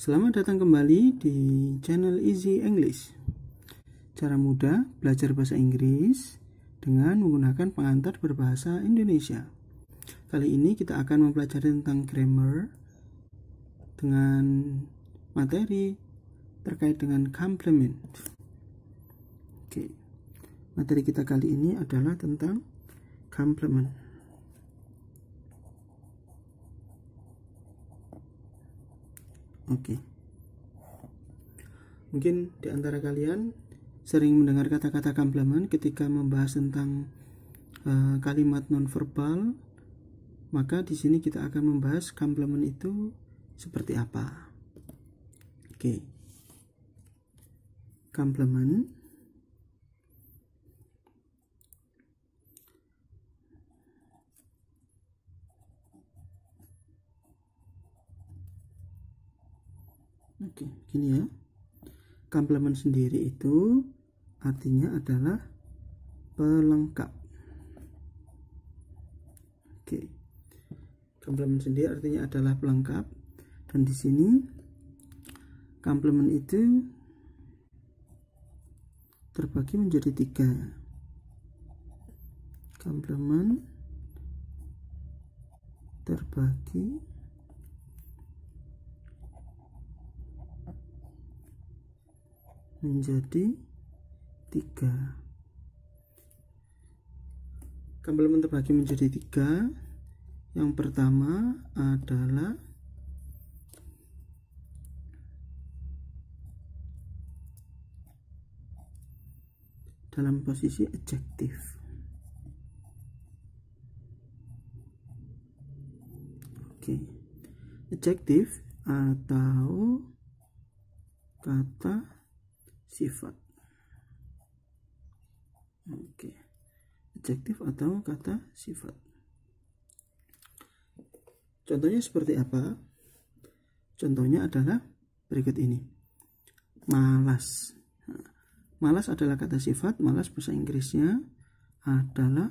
Selamat datang kembali di channel Easy English. Cara mudah belajar bahasa Inggris dengan menggunakan pengantar berbahasa Indonesia. Kali ini kita akan mempelajari tentang grammar dengan materi terkait dengan complement. Oke. Materi kita kali ini adalah tentang complement. Oke. Okay. Mungkin di antara kalian sering mendengar kata-kata Kamplaman ketika membahas tentang uh, kalimat nonverbal, maka di sini kita akan membahas gamblaman itu seperti apa. Oke. Okay. Gamblaman Oke, gini ya. Komplement sendiri itu artinya adalah pelengkap. Oke. Komplement sendiri artinya adalah pelengkap dan di sini komplement itu terbagi menjadi tiga komplement terbagi menjadi 3 Komplement terbagi menjadi tiga. yang pertama adalah dalam posisi adjektif Oke. Adjektif atau kata sifat oke adjektif atau kata sifat contohnya seperti apa contohnya adalah berikut ini malas malas adalah kata sifat malas bahasa Inggrisnya adalah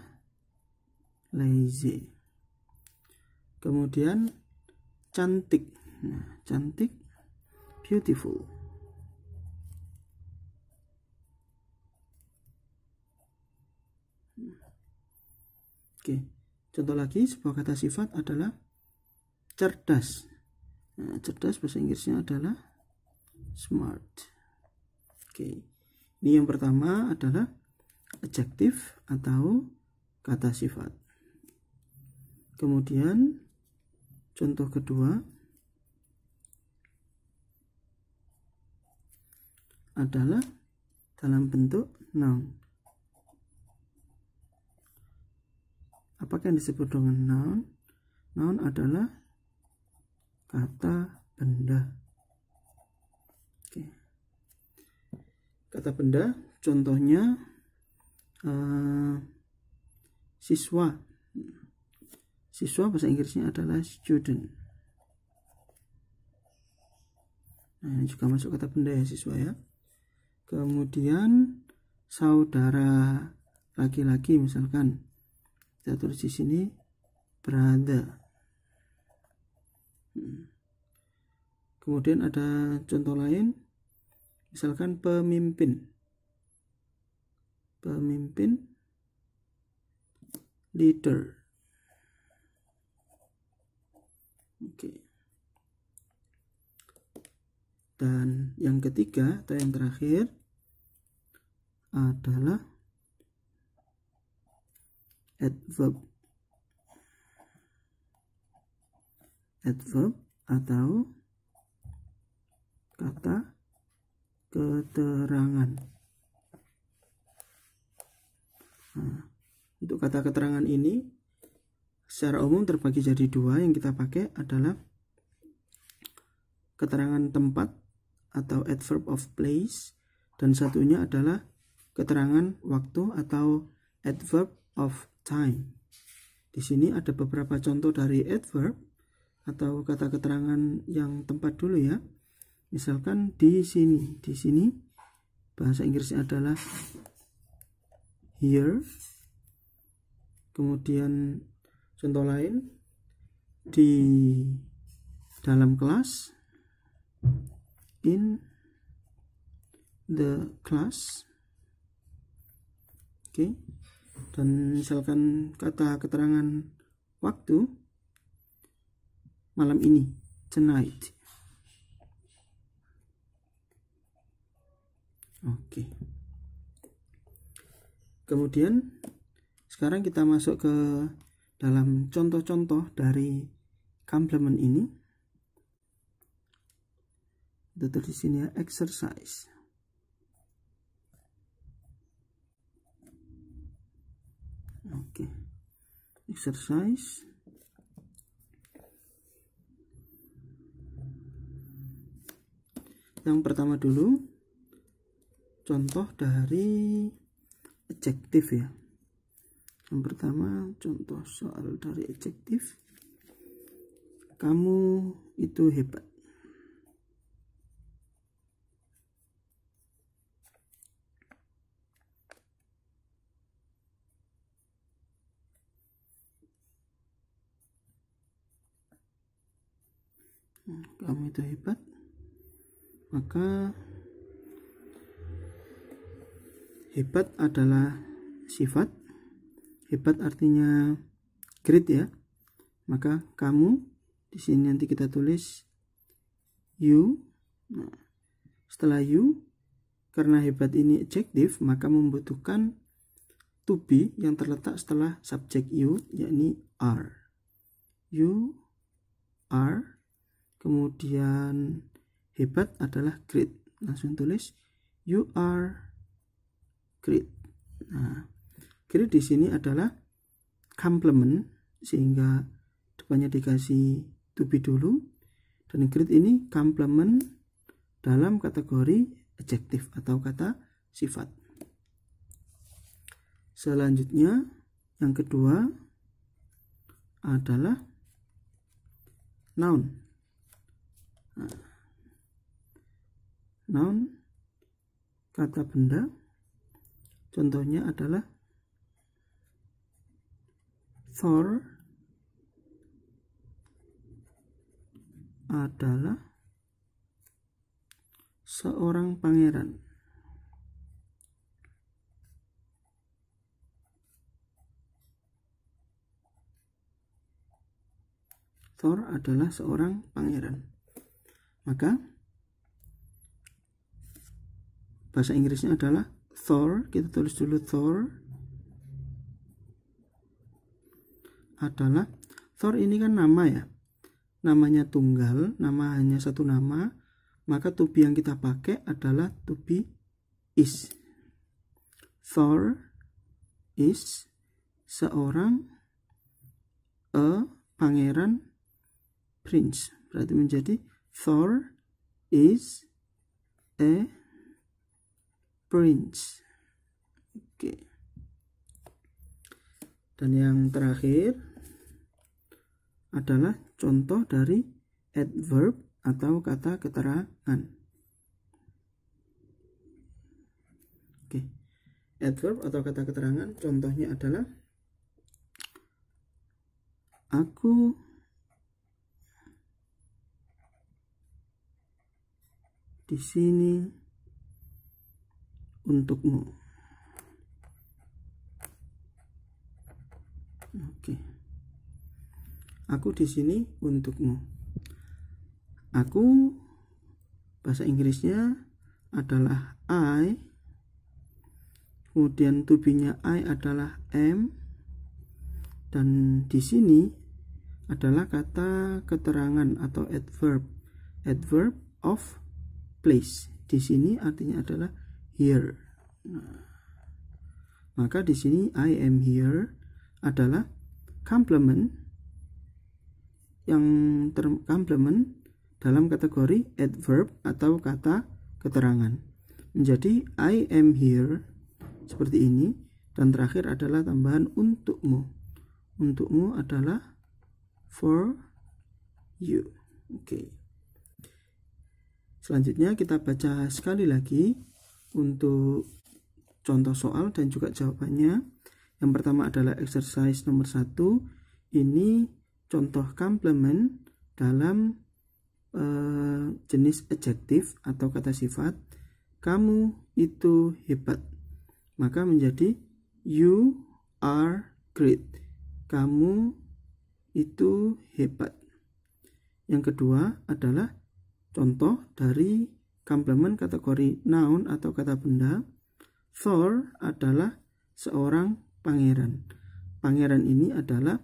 lazy kemudian cantik nah, cantik beautiful Oke, contoh lagi sebuah kata sifat adalah cerdas. Nah, cerdas bahasa Inggrisnya adalah smart. Oke, ini yang pertama adalah adjektif atau kata sifat. Kemudian contoh kedua adalah dalam bentuk noun. Apakah yang disebut dengan noun? Noun adalah kata benda. Oke. Kata benda, contohnya uh, siswa. Siswa bahasa Inggrisnya adalah student. Nah, ini juga masuk kata benda ya siswa ya. Kemudian saudara laki-laki misalkan kita tulis di sini berada hmm. kemudian ada contoh lain misalkan pemimpin pemimpin leader oke dan yang ketiga atau yang terakhir adalah adverb adverb atau kata keterangan nah, untuk kata keterangan ini secara umum terbagi jadi dua yang kita pakai adalah keterangan tempat atau adverb of place dan satunya adalah keterangan waktu atau adverb of time. Di sini ada beberapa contoh dari adverb atau kata keterangan yang tempat dulu ya. Misalkan di sini, di sini bahasa Inggrisnya adalah here. Kemudian contoh lain di dalam kelas in the class. Oke. Okay dan misalkan kata keterangan waktu malam ini tonight oke okay. kemudian sekarang kita masuk ke dalam contoh-contoh dari complement ini kita tulis di sini ya exercise exercise yang pertama dulu contoh dari adjektif ya yang pertama contoh soal dari adjektif kamu itu hebat kamu itu hebat maka hebat adalah sifat hebat artinya great ya maka kamu di sini nanti kita tulis you nah, setelah you karena hebat ini adjektif maka membutuhkan to be yang terletak setelah subjek you yakni are you are kemudian hebat adalah great langsung tulis you are great nah great di sini adalah complement sehingga depannya dikasih to be dulu dan great ini complement dalam kategori adjektif atau kata sifat selanjutnya yang kedua adalah noun noun kata benda contohnya adalah Thor adalah seorang pangeran Thor adalah seorang pangeran maka bahasa Inggrisnya adalah Thor kita tulis dulu Thor adalah Thor ini kan nama ya namanya tunggal nama hanya satu nama maka to yang kita pakai adalah to is Thor is seorang a eh, pangeran prince berarti menjadi Thor is a prince. Oke. Dan yang terakhir adalah contoh dari adverb atau kata keterangan. Oke. Adverb atau kata keterangan contohnya adalah aku di sini untukmu. Oke. Aku di sini untukmu. Aku bahasa Inggrisnya adalah I. Kemudian tubinya I adalah M Dan di sini adalah kata keterangan atau adverb. Adverb of place. Di sini artinya adalah here. Nah, maka di sini I am here adalah complement yang complement dalam kategori adverb atau kata keterangan. Menjadi I am here seperti ini dan terakhir adalah tambahan untukmu. Untukmu adalah for you. Oke. Okay. Selanjutnya kita baca sekali lagi untuk contoh soal dan juga jawabannya. Yang pertama adalah exercise nomor satu Ini contoh complement dalam uh, jenis adjektif atau kata sifat. Kamu itu hebat. Maka menjadi you are great. Kamu itu hebat. Yang kedua adalah Contoh dari komplement kategori noun atau kata benda, Thor adalah seorang pangeran. Pangeran ini adalah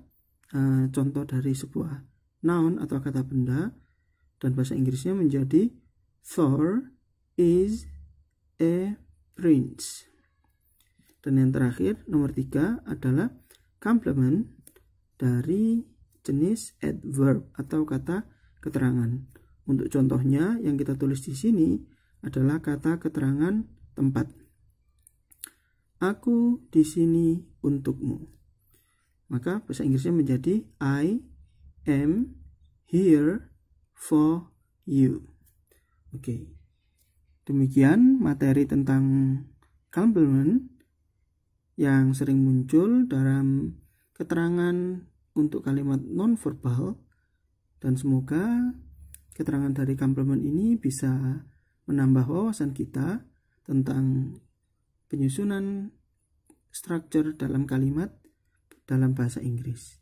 uh, contoh dari sebuah noun atau kata benda dan bahasa Inggrisnya menjadi Thor is a prince. Dan yang terakhir nomor tiga adalah complement dari jenis adverb atau kata keterangan. Untuk contohnya yang kita tulis di sini adalah kata keterangan tempat. Aku di sini untukmu. Maka bahasa Inggrisnya menjadi I am here for you. Oke. Okay. Demikian materi tentang complement yang sering muncul dalam keterangan untuk kalimat non verbal dan semoga Keterangan dari komplement ini bisa menambah wawasan kita tentang penyusunan structure dalam kalimat dalam bahasa Inggris.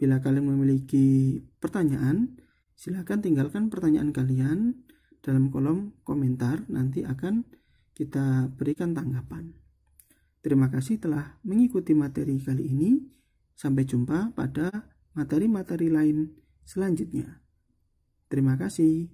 Bila kalian memiliki pertanyaan, silakan tinggalkan pertanyaan kalian dalam kolom komentar nanti akan kita berikan tanggapan. Terima kasih telah mengikuti materi kali ini. Sampai jumpa pada materi-materi lain selanjutnya. Terima kasih.